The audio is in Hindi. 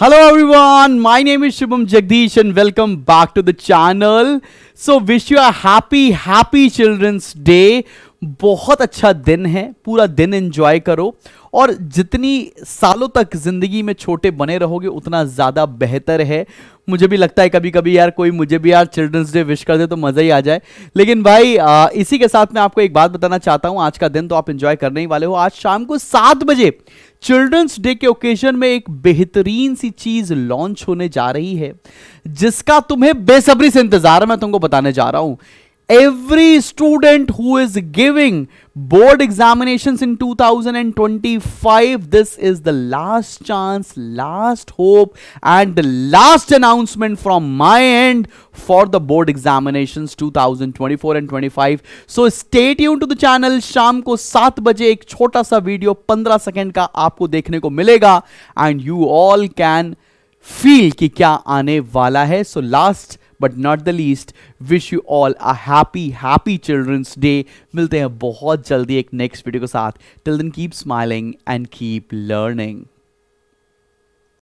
hello everyone my name is Shubham Jagdish and welcome back to the channel so wish you are happy happy children's day बहुत अच्छा दिन है पूरा दिन एंजॉय करो और जितनी सालों तक ज़िंदगी में छोटे बने रहोगे उतना ज़्यादा बेहतर है मुझे भी लगता है कभी कभी यार कोई मुझे भी यार चिल्ड्रंस डे विश कर दे तो मज़ा ही आ जाए लेकिन भाई आ, इसी के साथ मैं आपको एक बात बताना चाहता हूँ आज का दिन तो आप इन्जॉय करने ही वाले हो आज शाम को सात बजे चिल्ड्रंस डे के ओकेजन में एक बेहतरीन सी चीज लॉन्च होने जा रही है जिसका तुम्हें बेसब्री से इंतजार मैं तुमको बताने जा रहा हूं every student who is giving board examinations in 2025 this is the last chance last hope and the last announcement from my end for the board examinations 2024 and 25 so stay tuned to the channel sham ko 7 baje ek छोटा sa video 15 second ka aapko dekhne ko milega and you all can feel ki kya aane wala hai so last but not the least wish you all a happy happy children's day मिलते हैं बहुत जल्दी एक नेक्स्ट वीडियो के साथ टिल दिन keep smiling and keep learning